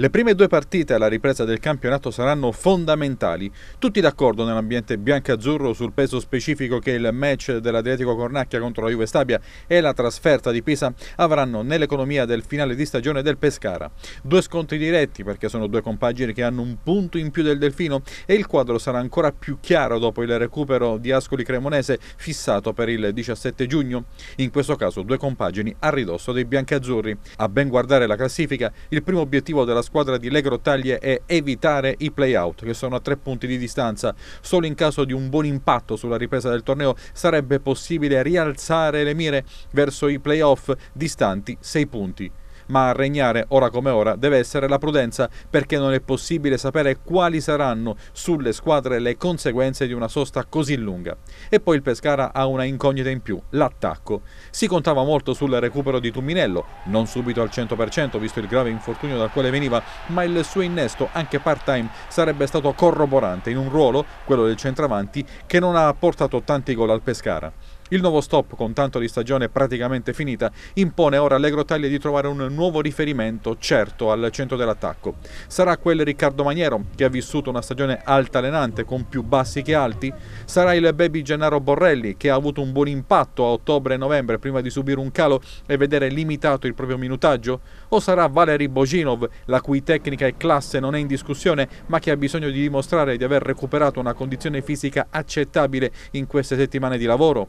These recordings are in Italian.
Le prime due partite alla ripresa del campionato saranno fondamentali. Tutti d'accordo nell'ambiente biancazzurro sul peso specifico che il match dell'Adriatico Cornacchia contro la Juve Stabia e la trasferta di Pisa avranno nell'economia del finale di stagione del Pescara. Due scontri diretti perché sono due compagini che hanno un punto in più del Delfino e il quadro sarà ancora più chiaro dopo il recupero di Ascoli Cremonese fissato per il 17 giugno. In questo caso due compagini a ridosso dei biancazzurri. A ben guardare la classifica, il primo obiettivo della squadra squadra di Le Grottaglie è evitare i play-out, che sono a tre punti di distanza. Solo in caso di un buon impatto sulla ripresa del torneo sarebbe possibile rialzare le mire verso i play-off distanti sei punti ma a regnare ora come ora deve essere la prudenza perché non è possibile sapere quali saranno sulle squadre le conseguenze di una sosta così lunga. E poi il Pescara ha una incognita in più, l'attacco. Si contava molto sul recupero di Tumminello, non subito al 100% visto il grave infortunio dal quale veniva, ma il suo innesto anche part-time sarebbe stato corroborante in un ruolo, quello del centravanti, che non ha portato tanti gol al Pescara. Il nuovo stop, con tanto di stagione praticamente finita, impone ora alle Taglia di trovare un nuovo riferimento certo al centro dell'attacco. Sarà quel Riccardo Maniero, che ha vissuto una stagione altalenante con più bassi che alti? Sarà il baby Gennaro Borrelli, che ha avuto un buon impatto a ottobre e novembre prima di subire un calo e vedere limitato il proprio minutaggio? O sarà Valery Boginov, la cui tecnica e classe non è in discussione, ma che ha bisogno di dimostrare di aver recuperato una condizione fisica accettabile in queste settimane di lavoro?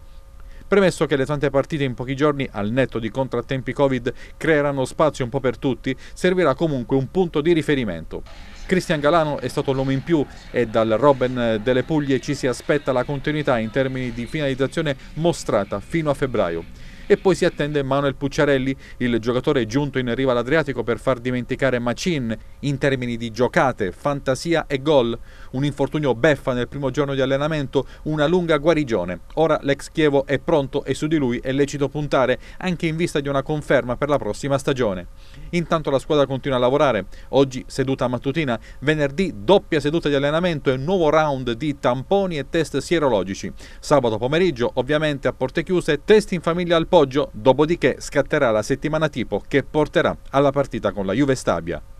Premesso che le tante partite in pochi giorni, al netto di contrattempi Covid, creeranno spazio un po' per tutti, servirà comunque un punto di riferimento. Cristian Galano è stato l'uomo in più e dal Robben delle Puglie ci si aspetta la continuità in termini di finalizzazione mostrata fino a febbraio e poi si attende Manuel Pucciarelli, il giocatore giunto in riva all'Adriatico per far dimenticare Macin in termini di giocate, fantasia e gol. Un infortunio beffa nel primo giorno di allenamento, una lunga guarigione. Ora l'ex Chievo è pronto e su di lui è lecito puntare, anche in vista di una conferma per la prossima stagione. Intanto la squadra continua a lavorare. Oggi seduta mattutina, venerdì doppia seduta di allenamento e nuovo round di tamponi e test sierologici. Sabato pomeriggio, ovviamente a porte chiuse, test in famiglia al appoggio, dopodiché scatterà la settimana tipo che porterà alla partita con la Juve Stabia